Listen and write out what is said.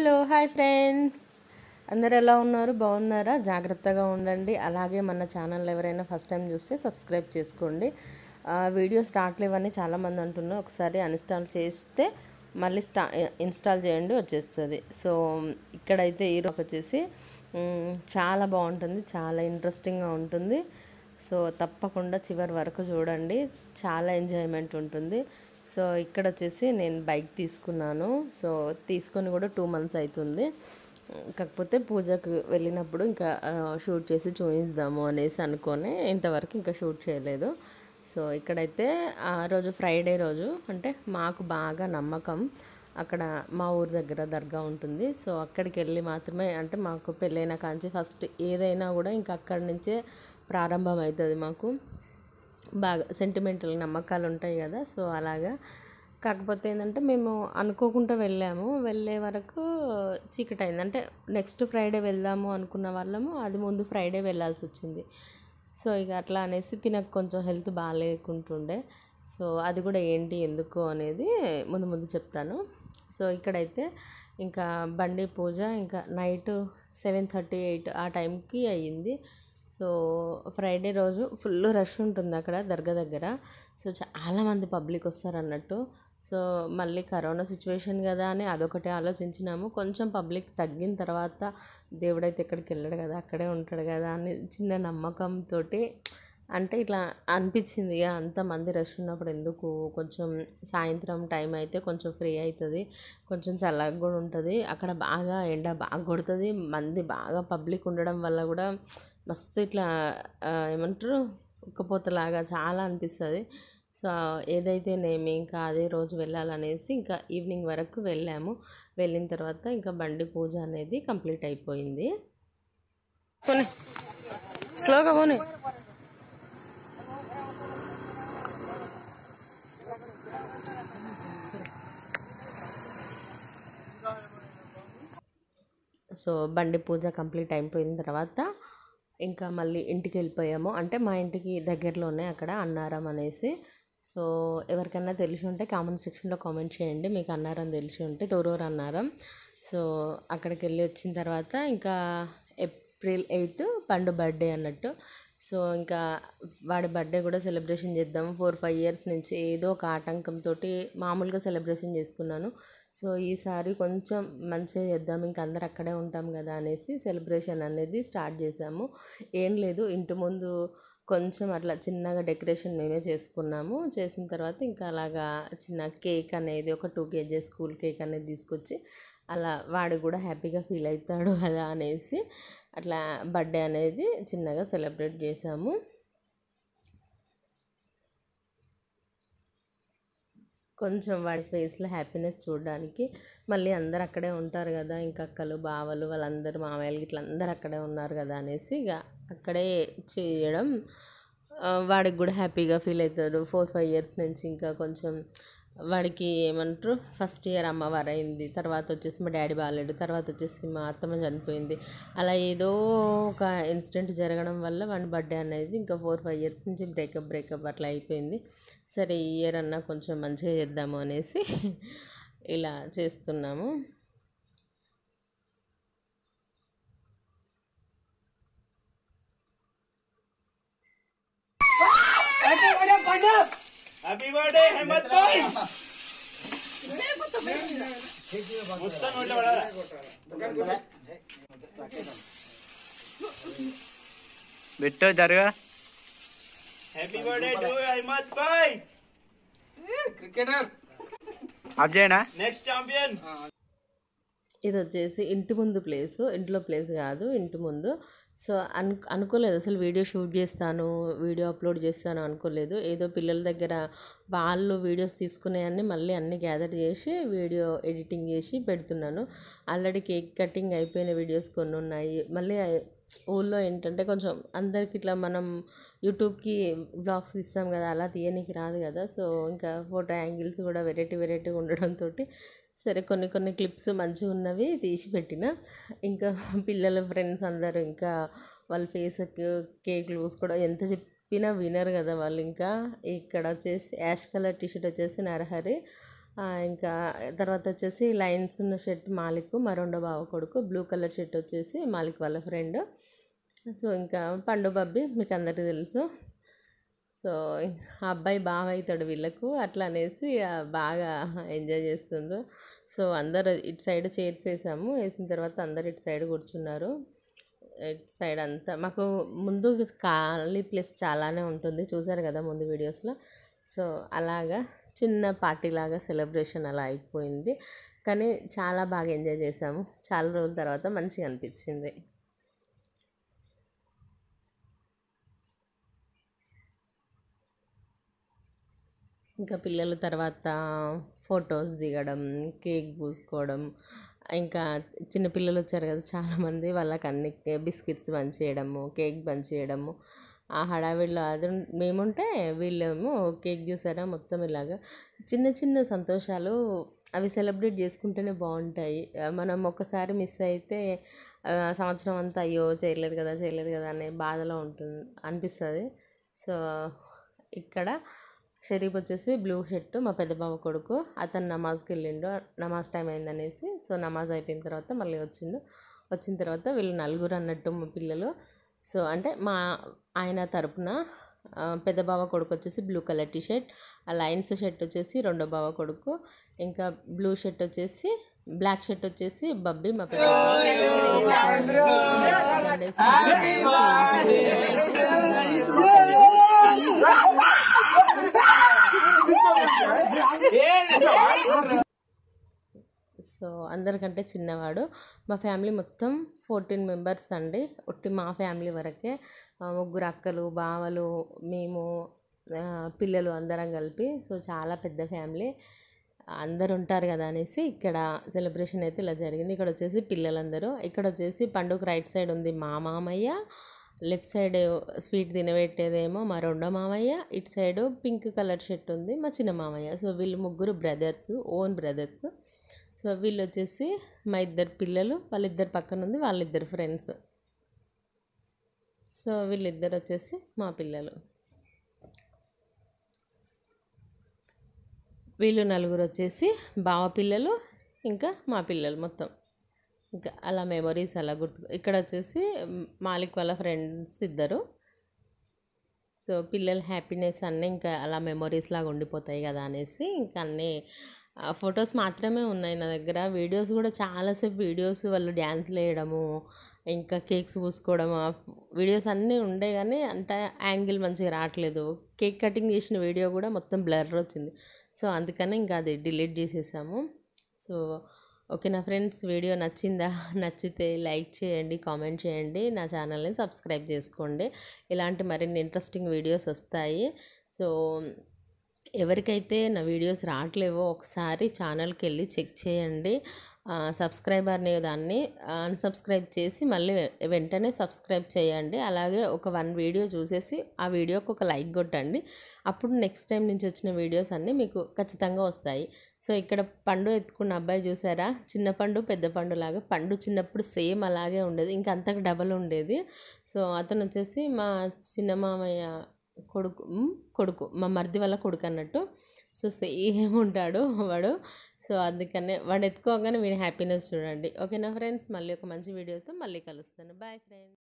hello hi friends అందరు ఎలా ఉన్నారు బాగున్నారా జాగ్రత్తగా ఉండండి అలాగే మన ఛానల్ ఎవరైనా ఫస్ట్ టైం చూస్తే సబ్స్క్రైబ్ చేసుకోండి వీడియో స్టార్ట్ లేవని చాలామంది అంటున్నారు ఒకసారి అన్స్టాల్ చేస్తే మళ్ళీ స్టా ఇన్స్టాల్ చేయండి వచ్చేస్తుంది సో ఇక్కడైతే ఈరోజు వచ్చేసి చాలా బాగుంటుంది చాలా ఇంట్రెస్టింగ్గా ఉంటుంది సో తప్పకుండా చివరి వరకు చూడండి చాలా ఎంజాయ్మెంట్ ఉంటుంది సో ఇక్కడ వచ్చేసి నేను బైక్ తీసుకున్నాను సో తీసుకొని కూడా టూ మంత్స్ అవుతుంది కాకపోతే పూజకు వెళ్ళినప్పుడు ఇంకా షూట్ చేసి చూపిద్దాము అనేసి అనుకొని ఇంతవరకు ఇంకా షూట్ చేయలేదు సో ఇక్కడైతే ఆ రోజు ఫ్రైడే రోజు అంటే మాకు బాగా నమ్మకం అక్కడ మా ఊరి దగ్గర దర్గా ఉంటుంది సో అక్కడికి వెళ్ళి మాత్రమే అంటే మాకు పెళ్ళైన కాంచి ఫస్ట్ ఏదైనా కూడా ఇంకా అక్కడి నుంచే ప్రారంభం అవుతుంది మాకు బాగా సెంటిమెంటల్ నమ్మకాలు ఉంటాయి కదా సో అలాగా కాకపోతే ఏంటంటే మేము అనుకోకుండా వెళ్ళాము వెళ్ళే వరకు చీకటి అయింది అంటే నెక్స్ట్ ఫ్రైడే వెళ్దాము అనుకున్న వాళ్ళము అది ముందు ఫ్రైడే వెళ్ళాల్సి వచ్చింది సో ఇక అట్లా అనేసి తినకు కొంచెం హెల్త్ బాగాలేకుంటుండే సో అది కూడా ఏంటి ఎందుకు అనేది ముందు ముందు చెప్తాను సో ఇక్కడైతే ఇంకా బండి పూజ ఇంకా నైట్ సెవెన్ థర్టీ ఎయిట్ ఆ టైంకి అయ్యింది సో ఫ్రైడే రోజు ఫుల్ రష్ ఉంటుంది అక్కడ దర్గా దగ్గర సో చాలామంది పబ్లిక్ వస్తారు అన్నట్టు సో మళ్ళీ కరోనా సిచ్యువేషన్ కదా అని అదొకటే ఆలోచించినాము కొంచెం పబ్లిక్ తగ్గిన తర్వాత దేవుడైతే ఎక్కడికి వెళ్ళాడు కదా అక్కడే ఉంటాడు కదా అని చిన్న నమ్మకంతో అంటే ఇట్లా అనిపించింది అంతమంది రష్ ఉన్నప్పుడు ఎందుకు కొంచెం సాయంత్రం టైం అయితే కొంచెం ఫ్రీ అవుతుంది కొంచెం చల్లగా కూడా ఉంటుంది అక్కడ బాగా ఎండ బాగా కొడుతుంది మంది బాగా పబ్లిక్ ఉండడం వల్ల కూడా మస్తు ఇట్లా ఏమంటారు ఉక్కపోతలాగా చాలా అనిపిస్తుంది సో ఏదైతేనేమి ఇంకా అదే రోజు వెళ్ళాలనేసి ఇంకా ఈవినింగ్ వరకు వెళ్ళాము వెళ్ళిన తర్వాత ఇంకా బండి పూజ అనేది కంప్లీట్ అయిపోయింది పోనీ స్లోగా పోనీ సో బండి పూజ కంప్లీట్ అయిపోయిన తర్వాత ఇంకా మళ్ళీ ఇంటికి వెళ్ళిపోయాము అంటే మా ఇంటికి దగ్గరలోనే అక్కడ అన్నారం అనేసి సో ఎవరికైనా తెలిసి ఉంటే కామెంట్ సెక్షన్లో కామెంట్ చేయండి మీకు అన్నారం తెలిసి ఉంటే తోరూరు అన్నారం సో అక్కడికి వెళ్ళి వచ్చిన తర్వాత ఇంకా ఏప్రిల్ ఎయిత్ పండు బర్త్డే అన్నట్టు సో ఇంకా వాడి బర్త్డే కూడా సెలబ్రేషన్ చేద్దాం ఫోర్ ఫైవ్ ఇయర్స్ నుంచి ఏదో ఒక ఆటంకంతో మామూలుగా సెలబ్రేషన్ చేస్తున్నాను సో ఈసారి కొంచెం మంచిగా చేద్దాం ఇంక అందరు అక్కడే ఉంటాం కదా అనేసి సెలబ్రేషన్ అనేది స్టార్ట్ చేసాము ఏం లేదు ఇంటి ముందు కొంచెం అట్లా చిన్నగా డెకరేషన్ మేమే చేసుకున్నాము చేసిన తర్వాత ఇంకా అలాగా చిన్న కేక్ అనేది ఒక టూ కేజీ స్కూల్ కేక్ అనేది తీసుకొచ్చి అలా వాడు కూడా హ్యాపీగా ఫీల్ అవుతాడు కదా అనేసి అట్లా బర్త్డే అనేది చిన్నగా సెలబ్రేట్ చేసాము కొంచెం వాడి ఫేస్లో హ్యాపీనెస్ చూడడానికి మళ్ళీ అందరు అక్కడే ఉంటారు కదా ఇంకా అక్కలు బావలు వాళ్ళందరూ మామయ్యలు ఇట్లా అందరు అక్కడే ఉన్నారు కదా అనేసి ఇక అక్కడే చేయడం వాడికి కూడా హ్యాపీగా ఫీల్ అవుతాడు ఫోర్ ఫైవ్ ఇయర్స్ నుంచి ఇంకా కొంచెం వాడికి ఏమంటారు ఫస్ట్ ఇయర్ అమ్మవారు అయింది తర్వాత వచ్చేసి మా డాడీ బాగాలేడు తర్వాత వచ్చేసి మా అత్తమ్మ చనిపోయింది అలా ఏదో ఒక ఇన్సిడెంట్ జరగడం వల్ల వాడి బర్త్డే అనేది ఇంకా ఫోర్ ఫైవ్ ఇయర్స్ నుంచి బ్రేకప్ బ్రేకప్ అట్లా అయిపోయింది సరే ఈ ఇయర్ అన్నా కొంచెం మంచిగా చేద్దాము అనేసి ఇలా చేస్తున్నాము హ్యాపీ బర్త్డే హేమత్ బాయ్ బిట్టో జరగా happy birthday to Hemath boy cricketer అబ్జేనా నెక్స్ట్ ఛాంపియన్ ఇది వచ్చేసి ఇంటి ముందు ప్లేస్ ఇంట్లో ప్లేస్ కాదు ఇంటి ముందు సో అను అనుకోలేదు అసలు వీడియో షూట్ చేస్తాను వీడియో అప్లోడ్ చేస్తాను అనుకోలేదు ఏదో పిల్లల దగ్గర వాళ్ళు వీడియోస్ తీసుకునేవన్నీ మళ్ళీ అన్ని గ్యాదర్ చేసి వీడియో ఎడిటింగ్ చేసి పెడుతున్నాను ఆల్రెడీ కేక్ కటింగ్ అయిపోయిన వీడియోస్ కొన్ని ఉన్నాయి మళ్ళీ ఊళ్ళో ఏంటంటే కొంచెం అందరికి ఇట్లా మనం యూట్యూబ్కి వ్లాగ్స్ ఇస్తాం కదా అలా తీయనీకి రాదు కదా సో ఇంకా ఫోటో యాంగిల్స్ కూడా వెరైటీ వెరైటీగా ఉండడంతో సరే కొన్ని కొన్ని క్లిప్స్ మంచిగా ఉన్నవి తీసి పెట్టిన ఇంకా పిల్లల ఫ్రెండ్స్ అందరూ ఇంకా వాళ్ళ ఫేస్ లూస్ కూడా ఎంత చెప్పినా వినరు కదా వాళ్ళు ఇంకా ఇక్కడ వచ్చేసి యాష్ కలర్ టీషర్ట్ వచ్చేసి నరహరి ఇంకా తర్వాత వచ్చేసి లైన్స్ ఉన్న షర్ట్ మాలిక్ మరొండో బావ కొడుకు బ్లూ కలర్ షర్ట్ వచ్చేసి మాలిక్ వాళ్ళ ఫ్రెండ్ సో ఇంకా పండు బబ్బి మీకు అందరికీ తెలుసు సో ఆ అబ్బాయి బావ అవుతాడు వీళ్ళకు అట్లా అనేసి బాగా ఎంజాయ్ చేస్తుండ్రు సో అందరు ఇటు సైడ్ చైర్స్ వేసాము వేసిన తర్వాత అందరు ఇటు సైడ్ కూర్చున్నారు ఇటు సైడ్ అంతా మాకు ముందు ఖాళీ ప్లేస్ చాలానే ఉంటుంది చూసారు కదా ముందు వీడియోస్లో సో అలాగా చిన్న పార్టీలాగా సెలబ్రేషన్ అలా అయిపోయింది కానీ చాలా బాగా ఎంజాయ్ చేసాము చాలా రోజుల తర్వాత మంచిగా అనిపించింది ఇంకా పిల్లల తర్వాత ఫొటోస్ దిగడం కేక్ పూసుకోవడం ఇంకా చిన్న పిల్లలు వచ్చారు కదా చాలామంది వాళ్ళకి అన్ని బిస్కెట్స్ పంచేయడము కేక్ పంచేయడము ఆ హడావిడిలో అది మేముంటే వీళ్ళేమో కేక్ చూసారా మొత్తం ఇలాగా చిన్న చిన్న సంతోషాలు అవి సెలబ్రేట్ చేసుకుంటేనే బాగుంటాయి మనం ఒకసారి మిస్ అయితే సంవత్సరం అంతా అయ్యో చేయలేదు కదా చేయలేదు కదా అనే బాధలో ఉంటుంది అనిపిస్తుంది సో ఇక్కడ షరీఫ్ వచ్చేసి బ్లూ షర్ట్ మా పెద్ద బావ కొడుకు అతను నమాజ్కి వెళ్ళిండు నమాజ్ టైం అయిందనేసి సో నమాజ్ అయిపోయిన తర్వాత మళ్ళీ వచ్చిండు వచ్చిన తర్వాత వీళ్ళు నలుగురు అన్నట్టు మా పిల్లలు సో అంటే మా ఆయన తరపున పెద్ద బావ కొడుకు వచ్చేసి బ్లూ కలర్ టీ షర్ట్ ఆ లైన్స్ షర్ట్ వచ్చేసి రెండో బావ కొడుకు ఇంకా బ్లూ షర్ట్ వచ్చేసి బ్లాక్ షర్ట్ వచ్చేసి బబ్బీ మా పెద్ద సో అందరికంటే చిన్నవాడు మా ఫ్యామిలీ మొత్తం ఫోర్టీన్ మెంబర్స్ అండి ఒట్టి మా ఫ్యామిలీ వరకే ముగ్గురు అక్కలు బావలు మేము పిల్లలు అందరం కలిపి సో చాలా పెద్ద ఫ్యామిలీ అందరు ఉంటారు కదా అనేసి ఇక్కడ సెలబ్రేషన్ అయితే ఇలా జరిగింది ఇక్కడ వచ్చేసి పిల్లలందరూ ఇక్కడ వచ్చేసి పండుగ రైట్ సైడ్ ఉంది మా మామయ్య లెఫ్ట్ సైడ్ స్వీట్ తినబెట్టేదేమో మా రెండో మామయ్య ఇటు సైడ్ పింక్ కలర్ షర్ట్ ఉంది మా చిన్న మామయ్య సో వీళ్ళు ముగ్గురు బ్రదర్స్ ఓన్ బ్రదర్స్ సో వీళ్ళు వచ్చేసి మా ఇద్దరు పిల్లలు వాళ్ళిద్దరు పక్కన ఉంది వాళ్ళిద్దరు ఫ్రెండ్స్ సో వీళ్ళిద్దరు వచ్చేసి మా పిల్లలు వీళ్ళు నలుగురు వచ్చేసి బావ పిల్లలు ఇంకా మా పిల్లలు మొత్తం ఇంకా అలా మెమొరీస్ అలా గుర్తు ఇక్కడ వచ్చేసి మాలిక్ వాళ్ళ ఫ్రెండ్స్ ఇద్దరు సో పిల్లల హ్యాపీనెస్ అన్నీ ఇంకా అలా మెమొరీస్ లాగా ఉండిపోతాయి కదా అనేసి ఇంకా అన్నీ ఫొటోస్ మాత్రమే ఉన్నాయి నా దగ్గర వీడియోస్ కూడా చాలాసేపు వీడియోస్ వాళ్ళు డ్యాన్స్లు వేయడము ఇంకా కేక్స్ పూసుకోవడం వీడియోస్ అన్నీ ఉండే కానీ అంత యాంగిల్ మంచిగా రావట్లేదు కేక్ కటింగ్ చేసిన వీడియో కూడా మొత్తం బ్లర్ వచ్చింది సో అందుకనే ఇంకా అది డిలీట్ చేసేసాము సో ఓకే నా ఫ్రెండ్స్ వీడియో నచ్చిందా నచ్చితే లైక్ చేయండి కామెంట్ చేయండి నా ఛానల్ని సబ్స్క్రైబ్ చేసుకోండి ఇలాంటి మరిన్ని ఇంట్రెస్టింగ్ వీడియోస్ వస్తాయి సో ఎవరికైతే నా వీడియోస్ రావట్లేవో ఒకసారి ఛానల్కి వెళ్ళి చెక్ చేయండి సబ్స్క్రైబ్ అనే దాన్ని అన్సబ్స్క్రైబ్ చేసి మళ్ళీ వెంటనే సబ్స్క్రైబ్ చేయండి అలాగే ఒక వన్ వీడియో చూసేసి ఆ వీడియోకి ఒక లైక్ కొట్టండి అప్పుడు నెక్స్ట్ టైం నుంచి వచ్చిన వీడియోస్ అన్నీ మీకు ఖచ్చితంగా వస్తాయి సో ఇక్కడ పండు ఎత్తుకున్న అబ్బాయి చూసారా చిన్న పండు పెద్ద పండు లాగా పండు చిన్నప్పుడు సేమ్ అలాగే ఉండేది ఇంకా అంతకు డబల్ ఉండేది సో అతను వచ్చేసి మా చిన్న మామయ్య కొడుకు కొడుకు మా మరిది వాళ్ళ కొడుకు అన్నట్టు సో సేమ్ ఉంటాడు వాడు సో అందుకనే వాడు ఎత్తుకోగానే వీడి హ్యాపీనెస్ చూడండి ఓకేనా ఫ్రెండ్స్ మళ్ళీ ఒక మంచి వీడియోతో మళ్ళీ కలుస్తాను బాయ్ ఫ్రెండ్స్